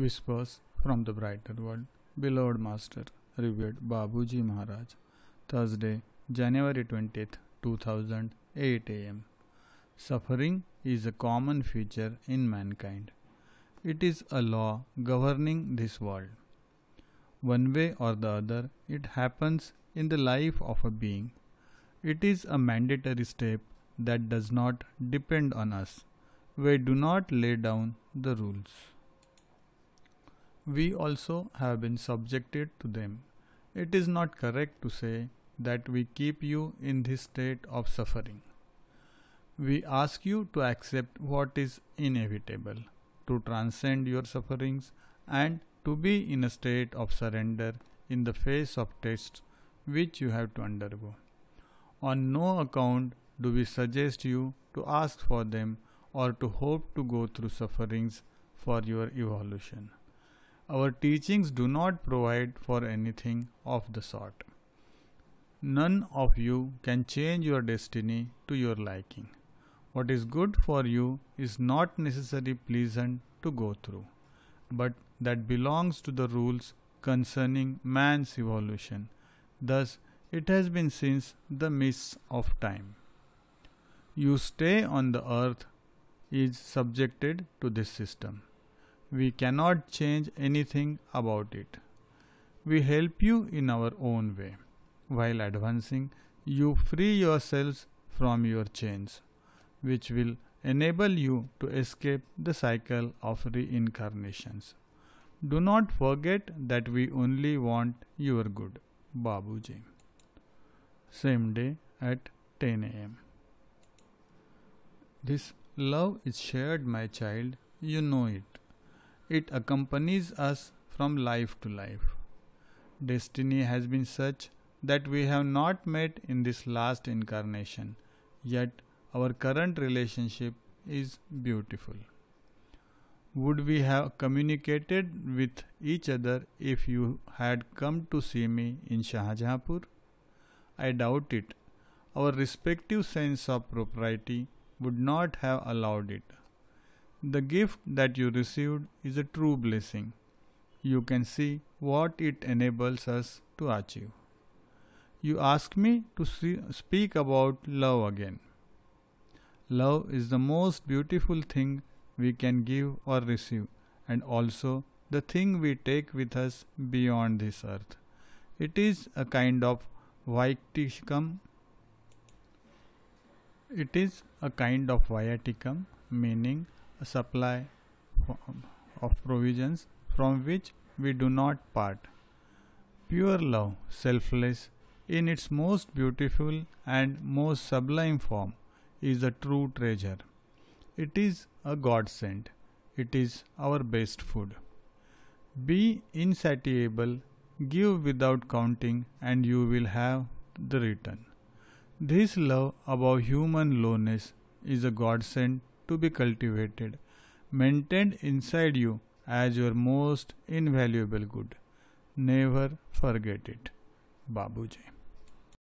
whispers from the brighter world. Beloved Master, revered Babuji Maharaj, Thursday, January 20th, 2008 am. Suffering is a common feature in mankind. It is a law governing this world. One way or the other, it happens in the life of a being. It is a mandatory step that does not depend on us. We do not lay down the rules we also have been subjected to them. It is not correct to say that we keep you in this state of suffering. We ask you to accept what is inevitable, to transcend your sufferings, and to be in a state of surrender in the face of tests which you have to undergo. On no account do we suggest you to ask for them or to hope to go through sufferings for your evolution. Our teachings do not provide for anything of the sort. None of you can change your destiny to your liking. What is good for you is not necessarily pleasant to go through, but that belongs to the rules concerning man's evolution. Thus, it has been since the mists of time. You stay on the earth is subjected to this system. We cannot change anything about it. We help you in our own way. While advancing, you free yourselves from your chains, which will enable you to escape the cycle of reincarnations. Do not forget that we only want your good. Babuji. Same day at 10 am. This love is shared, my child, you know it. It accompanies us from life to life. Destiny has been such that we have not met in this last incarnation, yet our current relationship is beautiful. Would we have communicated with each other if you had come to see me in Shahjahanpur? I doubt it. Our respective sense of propriety would not have allowed it. The gift that you received is a true blessing. You can see what it enables us to achieve. You ask me to see, speak about love again. Love is the most beautiful thing we can give or receive, and also the thing we take with us beyond this earth. It is a kind of Vaiktikam. It is a kind of Vayatikam, meaning a supply of provisions from which we do not part. Pure love, selfless, in its most beautiful and most sublime form, is a true treasure. It is a godsend. It is our best food. Be insatiable, give without counting, and you will have the return. This love above human lowness is a godsend to be cultivated, maintained inside you as your most invaluable good. Never forget it. Babuji.